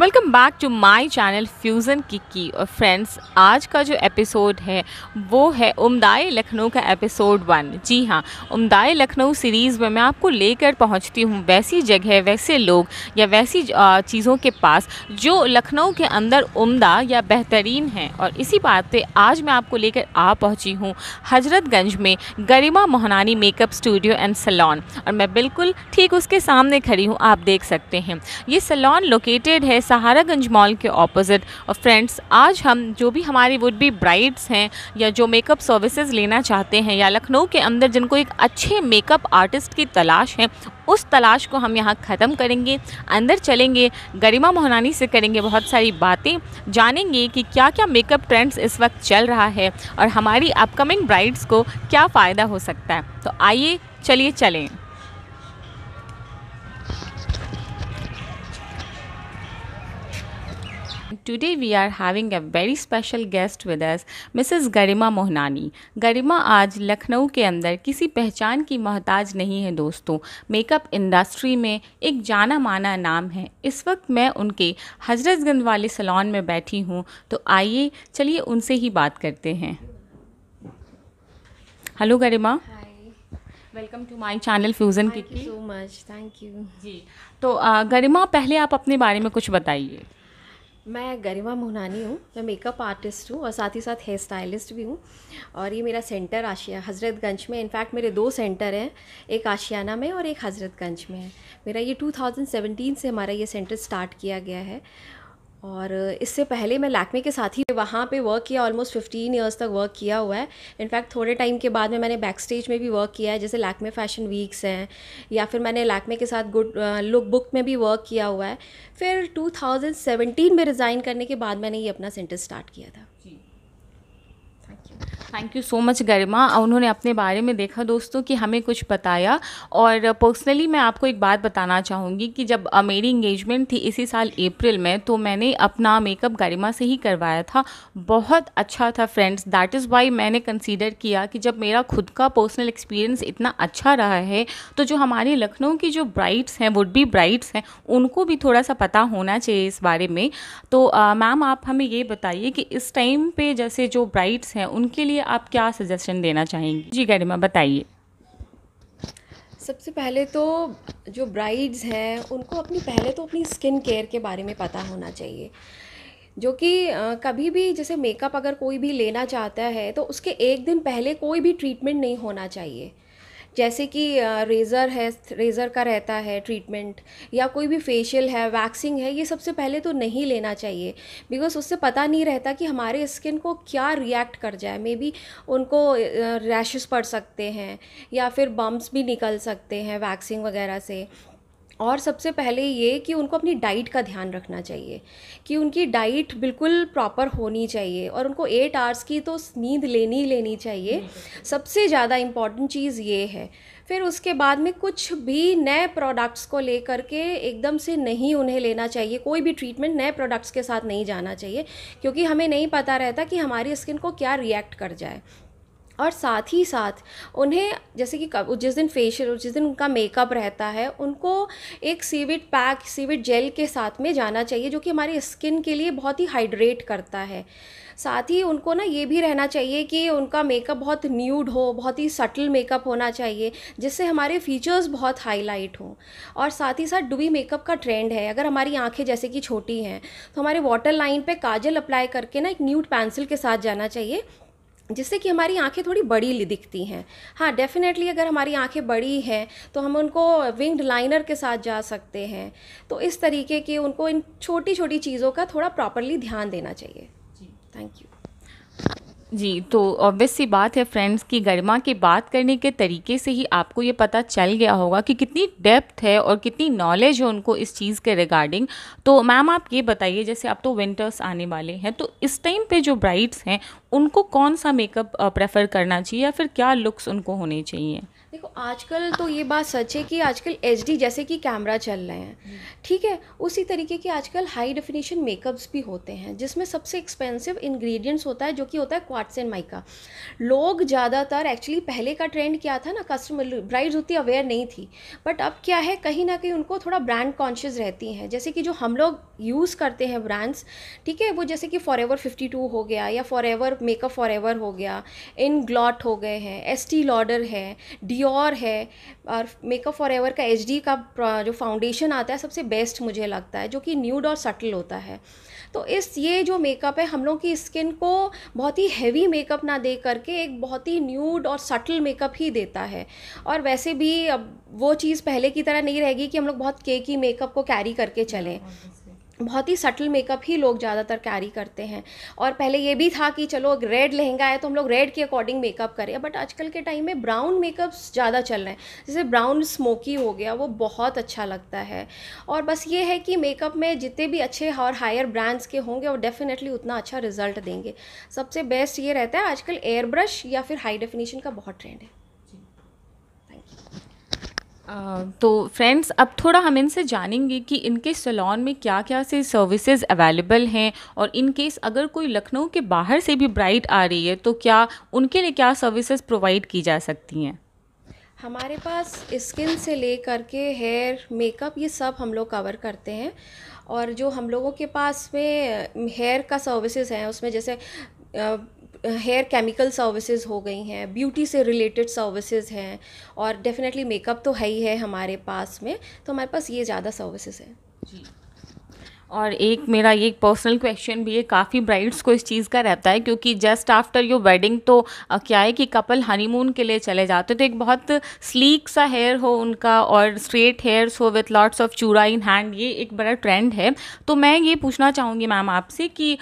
Welcome back to my channel fusion Kiki और friends आज का जो एपिसोड है वो है उमदाए लखनऊ का एपिसोड वन जी हाँ उमदाए लखनऊ सीरीज़ में मैं आपको लेकर पहुँचती हूँ वैसी जगह वैसे लोग या वैसी चीज़ों के पास जो लखनऊ के अंदर उमदा या बेहतरीन हैं और इसी बात पे आज मैं आपको लेकर आ पहुँची हूँ हजरतगंज में Garima Mohnani makeup studio and salon और मैं बिल्कुल ठीक उसके सामने खड़ी हूँ आप देख सकते हैं ये सलॉन लोकेटेड है सहारागंज मॉल के ऑपोजिट और फ्रेंड्स आज हम जो भी हमारी वुड बी ब्राइड्स हैं या जो मेकअप सर्विसेज लेना चाहते हैं या लखनऊ के अंदर जिनको एक अच्छे मेकअप आर्टिस्ट की तलाश है उस तलाश को हम यहाँ ख़त्म करेंगे अंदर चलेंगे गरिमा मोहनानी से करेंगे बहुत सारी बातें जानेंगे कि क्या क्या मेकअप ट्रेंड्स इस वक्त चल रहा है और हमारी अपकमिंग ब्राइड्स को क्या फ़ायदा हो सकता है तो आइए चलिए चलें and today we are having a very special guest with us, Mrs. गरिमा मोहनानी गरिमा आज लखनऊ के अंदर किसी पहचान की मोहताज नहीं है दोस्तों मेकअप इंडस्ट्री में एक जाना माना नाम है इस वक्त मैं उनके हजरतगंज वाले सलोन में बैठी हूँ तो आइए चलिए उनसे ही बात करते हैं hello Garima welcome to my channel fusion Kitty so much thank you ji तो गरिमा पहले आप अपने बारे में कुछ बताइए मैं गरिमा मोहनानी हूँ मैं मेकअप आर्टिस्ट हूँ और साथ ही साथ हेयर स्टाइलिस्ट भी हूँ और ये मेरा सेंटर आशिया हज़रतगंज में इनफैक्ट मेरे दो सेंटर हैं एक आशियाना में और एक हज़रतगंज में है मेरा ये 2017 से हमारा ये सेंटर स्टार्ट किया गया है और इससे पहले मैं लैक्मे के साथ ही वहाँ पे वर्क किया ऑलमोस्ट फिफ्टीन इयर्स तक वर्क किया हुआ है इनफैक्ट थोड़े टाइम के बाद में मैंने बैक स्टेज में भी वर्क किया है जैसे लैक्मे फैशन वीक्स हैं या फिर मैंने लैक्मे के साथ गुड लुक बुक में भी वर्क किया हुआ है फिर 2017 में रिज़ाइन करने के बाद मैंने ये अपना सेंटर स्टार्ट किया था thank you so much Garima उन्होंने अपने बारे में देखा दोस्तों कि हमें कुछ बताया और पर्सनली मैं आपको एक बात बताना चाहूँगी कि जब uh, मेरी इंगेजमेंट थी इसी साल अप्रैल में तो मैंने अपना मेकअप गरिमा से ही करवाया था बहुत अच्छा था फ्रेंड्स दैट इज़ वाई मैंने कंसिडर किया कि जब मेरा खुद का पर्सनल एक्सपीरियंस इतना अच्छा रहा है तो जो हमारे लखनऊ की जो ब्राइट्स हैं वुड बी ब्राइड्स हैं उनको भी थोड़ा सा पता होना चाहिए इस बारे में तो मैम uh, आप हमें ये बताइए कि इस टाइम पर जैसे जो ब्राइड्स हैं उनके लिए आप क्या सजेशन देना चाहेंगी जी गरिमा बताइए सबसे पहले तो जो ब्राइड्स हैं उनको अपनी पहले तो अपनी स्किन केयर के बारे में पता होना चाहिए जो कि कभी भी जैसे मेकअप अगर कोई भी लेना चाहता है तो उसके एक दिन पहले कोई भी ट्रीटमेंट नहीं होना चाहिए जैसे कि रेज़र है रेज़र का रहता है ट्रीटमेंट या कोई भी फेशियल है वैक्सिंग है ये सबसे पहले तो नहीं लेना चाहिए बिकॉज उससे पता नहीं रहता कि हमारे स्किन को क्या रिएक्ट कर जाए मे बी उनको रैशेस पड़ सकते हैं या फिर बम्प्स भी निकल सकते हैं वैक्सिंग वगैरह से और सबसे पहले ये कि उनको अपनी डाइट का ध्यान रखना चाहिए कि उनकी डाइट बिल्कुल प्रॉपर होनी चाहिए और उनको एट आवर्स की तो नींद लेनी ही लेनी चाहिए सबसे ज़्यादा इम्पॉर्टेंट चीज़ ये है फिर उसके बाद में कुछ भी नए प्रोडक्ट्स को लेकर के एकदम से नहीं उन्हें लेना चाहिए कोई भी ट्रीटमेंट नए प्रोडक्ट्स के साथ नहीं जाना चाहिए क्योंकि हमें नहीं पता रहता कि हमारी स्किन को क्या रिएक्ट कर जाए और साथ ही साथ उन्हें जैसे कि जिस दिन फेशियल जिस दिन उनका मेकअप रहता है उनको एक सीविट पैक सीविट जेल के साथ में जाना चाहिए जो कि हमारी स्किन के लिए बहुत ही हाइड्रेट करता है साथ ही उनको ना ये भी रहना चाहिए कि उनका मेकअप बहुत न्यूड हो बहुत ही सटल मेकअप होना चाहिए जिससे हमारे फीचर्स बहुत हाईलाइट हों और साथ ही साथ डुबी मेकअप का ट्रेंड है अगर हमारी आंखें जैसे कि छोटी हैं तो हमारे वाटर लाइन पे काजल अप्लाई करके ना एक न्यूड पेंसिल के साथ जाना चाहिए जिससे कि हमारी आंखें थोड़ी बड़ी दिखती हैं हाँ डेफ़िनेटली अगर हमारी आंखें बड़ी हैं तो हम उनको विंग्ड लाइनर के साथ जा सकते हैं तो इस तरीके के उनको इन छोटी छोटी चीज़ों का थोड़ा प्रॉपरली ध्यान देना चाहिए थैंक यू जी तो ऑब्वियस सी बात है फ्रेंड्स की गरिमा की बात करने के तरीके से ही आपको ये पता चल गया होगा कि कितनी डेप्थ है और कितनी नॉलेज है उनको इस चीज़ के रिगार्डिंग तो मैम आप ये बताइए जैसे अब तो विंटर्स आने वाले हैं तो इस टाइम पे जो ब्राइड्स हैं उनको कौन सा मेकअप प्रेफर करना चाहिए या फिर क्या लुक्स उनको होने चाहिए देखो आजकल तो ये बात सच है कि आजकल एच जैसे कि कैमरा चल रहे हैं हम्म। ठीक है उसी तरीके के आजकल हाई डेफिनेशन मेकअप्स भी होते हैं जिसमें सबसे एक्सपेंसिव इंग्रेडिएंट्स होता है जो कि होता है क्वाट्स एंड माइका लोग ज़्यादातर एक्चुअली पहले का ट्रेंड क्या था ना कस्टमर ब्राइड्स उतनी अवेयर नहीं थी बट अब क्या है कहीं ना कहीं उनको थोड़ा ब्रांड कॉन्शियस रहती हैं जैसे कि जो हम लोग यूज़ करते हैं ब्रांड्स ठीक है वो जैसे कि फॉर एवर फिफ्टी टू हो गया या forever makeup forever हो गया इन ग्लॉट हो गए हैं एस टी लॉडर है डी प्योर है और मेकअप फॉर एवर का एच का uh, जो फाउंडेशन आता है सबसे बेस्ट मुझे लगता है जो कि न्यूड और सटल होता है तो इस ये जो मेकअप है हम लोग की स्किन को बहुत ही हैवी मेकअप ना दे करके एक बहुत ही न्यूड और सटल मेकअप ही देता है और वैसे भी अब वो चीज़ पहले की तरह नहीं रहेगी कि हम लोग बहुत केकी मेकअप को कैरी करके चलें बहुत ही सटल मेकअप ही लोग ज़्यादातर कैरी करते हैं और पहले ये भी था कि चलो रेड लहंगा है तो हम लोग रेड के अकॉर्डिंग मेकअप करें बट आजकल के टाइम में ब्राउन मेकअप्स ज़्यादा चल रहे हैं जैसे ब्राउन स्मोकी हो गया वो बहुत अच्छा लगता है और बस ये है कि मेकअप में जितने भी अच्छे और हायर ब्रांड्स के होंगे वो डेफिनेटली उतना अच्छा रिजल्ट देंगे सबसे बेस्ट ये रहता है आजकल एयर ब्रश या फिर हाई डेफिनेशन का बहुत ट्रेंड है तो फ्रेंड्स अब थोड़ा हम इनसे जानेंगे कि इनके सैलॉन में क्या क्या से सर्विसेज अवेलेबल हैं और इन केस अगर कोई लखनऊ के बाहर से भी ब्राइट आ रही है तो क्या उनके लिए क्या सर्विसेज प्रोवाइड की जा सकती हैं हमारे पास स्किन से ले कर के हेयर मेकअप ये सब हम लोग कवर करते हैं और जो हम लोगों के पास में हेयर का सर्विसेज हैं उसमें जैसे हेयर केमिकल सर्विसेज हो गई हैं ब्यूटी से रिलेटेड सर्विसेज हैं और डेफिनेटली मेकअप तो है ही है हमारे पास में तो हमारे पास ये ज़्यादा सर्विसेज हैं जी और एक मेरा ये पर्सनल क्वेश्चन भी है काफ़ी ब्राइड्स को इस चीज़ का रहता है क्योंकि जस्ट आफ्टर योर वेडिंग तो क्या है कि कपल हनीमून के लिए चले जाते तो एक बहुत स्लीक सा हेयर हो उनका और स्ट्रेट हेयर्स हो विथ लॉट्स ऑफ चूरा इन हैंड ये एक बड़ा ट्रेंड है तो मैं ये पूछना चाहूँगी मैम आपसे कि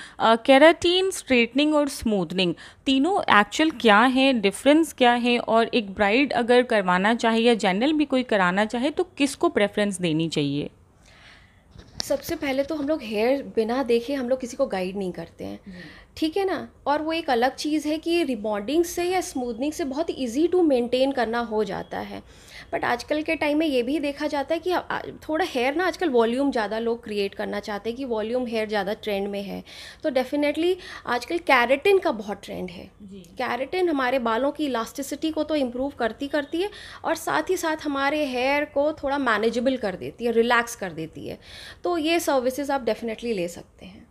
कैराटीन स्ट्रेटनिंग और स्मूथनिंग तीनों एक्चुअल क्या है डिफरेंस क्या है और एक ब्राइड अगर करवाना चाहे या जनरल भी कोई कराना चाहे तो किसको प्रेफरेंस देनी चाहिए सबसे पहले तो हम लोग हेयर बिना देखे हम लोग किसी को गाइड नहीं करते हैं हम्म। ठीक है ना और वो एक अलग चीज़ है कि रिबॉन्डिंग से या स्मूदनिंग से बहुत इजी टू मेंटेन करना हो जाता है बट आजकल के टाइम में ये भी देखा जाता है कि थोड़ा हेयर ना आजकल वॉल्यूम ज़्यादा लोग क्रिएट करना चाहते हैं कि वॉल्यूम हेयर ज़्यादा ट्रेंड में है तो डेफिनेटली आजकल कैरेटिन का बहुत ट्रेंड है कैरेटिन हमारे बालों की इलास्टिसिटी को तो इम्प्रूव करती करती है और साथ ही साथ हमारे हेयर को थोड़ा मैनेजेबल कर देती है रिलैक्स कर देती है तो ये सर्विसेज आप डेफिनेटली ले सकते हैं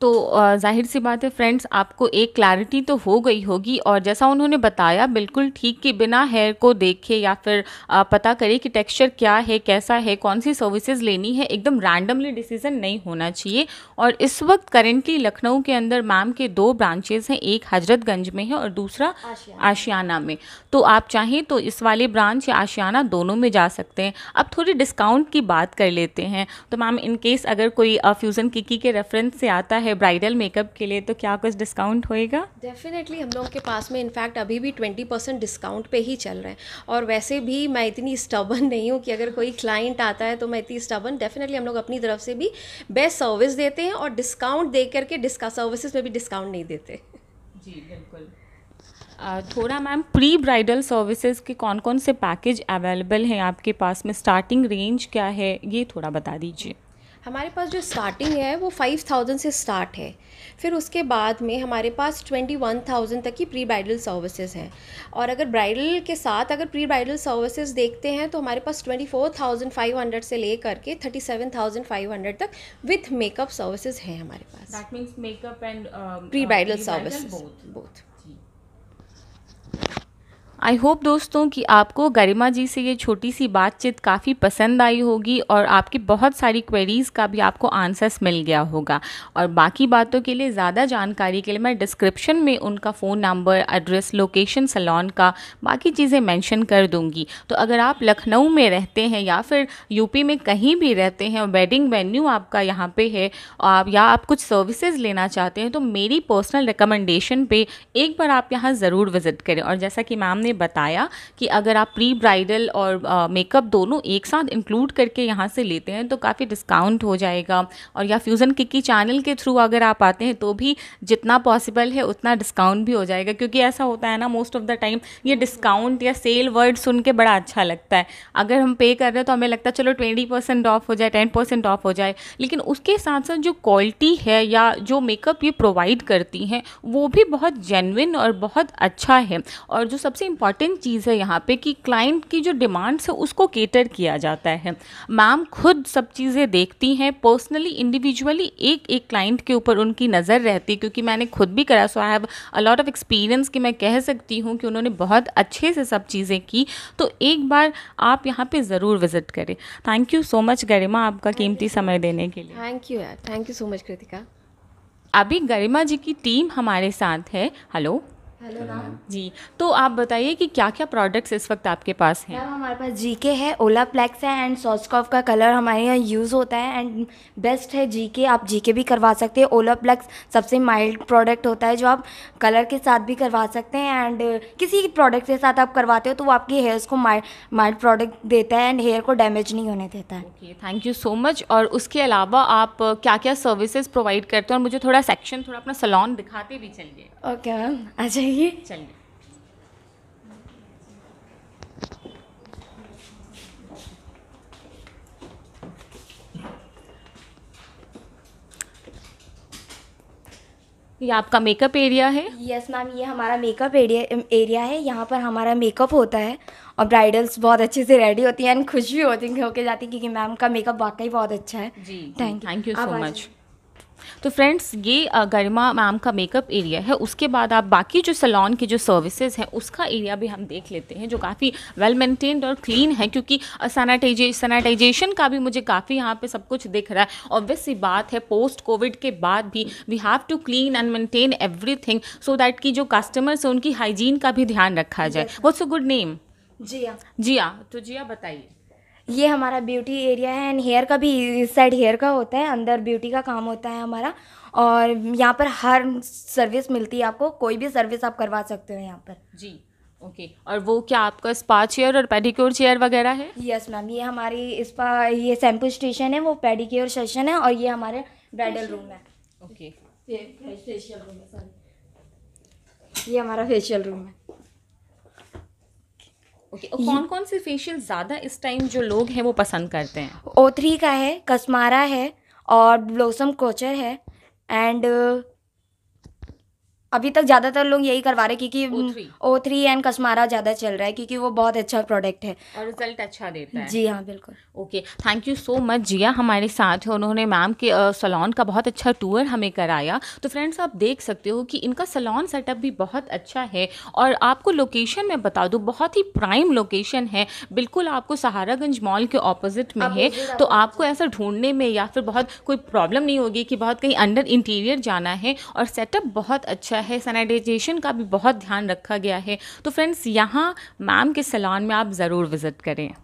तो जाहिर सी बात है फ्रेंड्स आपको एक क्लैरिटी तो हो गई होगी और जैसा उन्होंने बताया बिल्कुल ठीक कि बिना हेयर को देखे या फिर पता करे कि टेक्सचर क्या है कैसा है कौन सी सर्विसेज लेनी है एकदम रैंडमली डिसीजन नहीं होना चाहिए और इस वक्त करेंटली लखनऊ के अंदर मैम के दो ब्रांचेज़ हैं एक हजरतगंज में है और दूसरा आशियाना में तो आप चाहें तो इस वाले ब्रांच या आशियाना दोनों में जा सकते हैं अब थोड़ी डिस्काउंट की बात कर लेते हैं तो मैम इनकेस अगर कोई फ्यूज़न किकी के रेफरेंस से आता है है ब्राइडल मेकअप के लिए तो क्या कुछ डिस्काउंट होएगा डेफिनेटली हम लोगों के पास में इनफैक्ट अभी भी ट्वेंटी परसेंट डिस्काउंट पे ही चल रहे हैं और वैसे भी मैं इतनी स्टबन नहीं हूँ कि अगर कोई क्लाइंट आता है तो मैं इतनी स्टबन डेफिनेटली हम लोग अपनी तरफ से भी बेस्ट सर्विस देते हैं और डिस्काउंट दे करके डिस्का सर्विसेज में भी डिस्काउंट नहीं देते जी बिल्कुल थोड़ा मैम प्री ब्राइडल सर्विसेज के कौन कौन से पैकेज अवेलेबल हैं आपके पास में स्टार्टिंग रेंज क्या है ये थोड़ा बता दीजिए हमारे पास जो स्टार्टिंग है वो फाइव थाउजेंड से स्टार्ट है फिर उसके बाद में हमारे पास ट्वेंटी वन थाउजेंड तक की प्री ब्राइडल सर्विसेज हैं और अगर ब्राइडल के साथ अगर प्री ब्राइडल सर्विसेज देखते हैं तो हमारे पास twenty four thousand five hundred से ले के thirty seven thousand five hundred तक विथ मेकअप सर्विसेज हैं हमारे पास that means makeup and pre bridal service both I hope दोस्तों कि आपको गरिमा जी से ये छोटी सी बातचीत काफ़ी पसंद आई होगी और आपकी बहुत सारी क्वेरीज़ का भी आपको आंसर्स मिल गया होगा और बाकी बातों के लिए ज़्यादा जानकारी के लिए मैं डिस्क्रिप्शन में उनका phone number address location salon का बाकी चीज़ें मेंशन कर दूंगी तो अगर आप लखनऊ में रहते हैं या फिर यूपी में कहीं भी रहते हैं वेडिंग वेन्यू आपका यहाँ पर है आप या आप कुछ सर्विसेज लेना चाहते हैं तो मेरी पर्सनल रिकमेंडेशन पर एक बार आप यहाँ ज़रूर विज़िट करें और जैसा कि मैम ने बताया कि अगर आप प्री ब्राइडल और मेकअप दोनों एक साथ इंक्लूड करके यहाँ से लेते हैं तो काफ़ी डिस्काउंट हो जाएगा और या फ्यूज़न किकी चैनल के थ्रू अगर आप आते हैं तो भी जितना पॉसिबल है उतना डिस्काउंट भी हो जाएगा क्योंकि ऐसा होता है ना मोस्ट ऑफ द टाइम ये डिस्काउंट या सेल वर्ड सुन के बड़ा अच्छा लगता है अगर हम पे कर रहे हैं तो हमें लगता है चलो ट्वेंटी परसेंट ऑफ हो जाए टेन परसेंट ऑफ हो जाए लेकिन उसके साथ साथ जो क्वालिटी है या जो मेकअप ये प्रोवाइड करती हैं वो भी बहुत जेनविन और बहुत अच्छा है और जो सबसे इंपॉर्टेंट चीज़ है यहाँ पे कि क्लाइंट की जो डिमांड्स है उसको केटर किया जाता है मैम खुद सब चीज़ें देखती हैं पर्सनली इंडिविजुअली एक एक क्लाइंट के ऊपर उनकी नज़र रहती है क्योंकि मैंने खुद भी करा so I have a lot of experience कि मैं कह सकती हूँ कि उन्होंने बहुत अच्छे से सब चीज़ें की तो एक बार आप यहाँ पर ज़रूर विज़िट करें thank you so much Garima आपका कीमती समय देने के लिए थैंक यू यार thank you so much Kritika अभी गरिमा जी की टीम हमारे साथ है हेलो हेलो मैम जी तो आप बताइए कि क्या क्या प्रोडक्ट्स इस वक्त आपके पास हैं मैम हमारे पास जी के है ओला प्लेक्स है एंड सॉस्कॉफ का कलर हमारे यहाँ यूज़ होता है एंड बेस्ट है जीके आप जी के भी करवा सकते हैं ओला प्लेक्स सबसे माइल्ड प्रोडक्ट होता है जो आप कलर के साथ भी करवा सकते हैं एंड किसी प्रोडक्ट के साथ आप करवाते हो तो वो आपके हेयर्स को माइल्ड माइल्ड प्रोडक्ट देता है एंड हेयर को डैमेज नहीं होने देता है okay thank you so much और उसके अलावा आप क्या क्या सर्विसेज प्रोवाइड करते हो और मुझे थोड़ा सेक्शन थोड़ा अपना सलोन दिखाते भी चलिए ओके मैम अच्छा चलिए चलिए ये आपका मेकअप एरिया है यस मैम ये हमारा मेकअप एरिया एरिया है यहाँ पर हमारा मेकअप होता है और ब्राइडल्स बहुत अच्छे से रेडी होती हैं एंड खुश भी होती होके जाती क्योंकि मैम का मेकअप वाकई बहुत अच्छा है ji thank you thank you so much तो फ्रेंड्स ये गरिमा मैम का मेकअप एरिया है उसके बाद आप बाकी जो सलोन की जो सर्विसेज हैं उसका एरिया भी हम देख लेते हैं जो काफ़ी वेल मेंटेन्ड और क्लीन है क्योंकि सैनिटाइजे सैनिटाइजेशन का भी मुझे काफ़ी यहाँ पे सब कुछ दिख रहा है ऑब्वियस बात है पोस्ट कोविड के बाद भी we have to clean and maintain every so that की जो कस्टमर्स हैं उनकी हाइजीन का भी ध्यान रखा जाए what's a good name Jiya Jiya तो जिया बताइए ये हमारा ब्यूटी एरिया है एंड हेयर का भी इस साइड हेयर का होता है अंदर ब्यूटी का काम होता है हमारा और यहाँ पर हर सर्विस मिलती है आपको कोई भी सर्विस आप करवा सकते हो यहाँ पर जी ओके okay. और वो क्या आपका स्पा चेयर और पेडिक्योर चेयर वगैरह है यस yes, मैम ये हमारी स्पा ये शैम्पू स्टेशन है वो पेडिक्योर सेशन है और ये हमारे ब्राइडल रूम है ओके okay. फेशियल रूम है सॉरी ये हमारा फेशियल रूम है ओके okay, कौन कौन से फेशियल ज़्यादा इस टाइम जो लोग हैं वो पसंद करते हैं ओ थ्री का है कसमारा है और ब्लॉसम कोचर है एंड अभी तक ज़्यादातर लोग यही करवा रहे क्योंकि ओ थ्री एंड कसमारा ज़्यादा चल रहा है क्योंकि वो बहुत अच्छा प्रोडक्ट है और रिजल्ट अच्छा देता है जी हाँ बिल्कुल okay thank you so much Jiya हमारे साथ उन्होंने मैम के सलोन का बहुत अच्छा टूर हमें कराया तो फ्रेंड्स आप देख सकते हो कि इनका सलोन सेटअप भी बहुत अच्छा है और आपको लोकेशन में बता दूँ बहुत ही प्राइम लोकेशन है बिल्कुल आपको सहारागंज मॉल के ऑपोजिट में है तो आपको ऐसा ढूंढने में या फिर बहुत कोई प्रॉब्लम नहीं होगी कि बहुत कहीं अंडर इंटीरियर जाना है और सेटअप बहुत अच्छा है सैनिटाइजेशन का भी बहुत ध्यान रखा गया है तो फ्रेंड्स यहाँ मैम के सैलॉन में आप ज़रूर विज़िट करें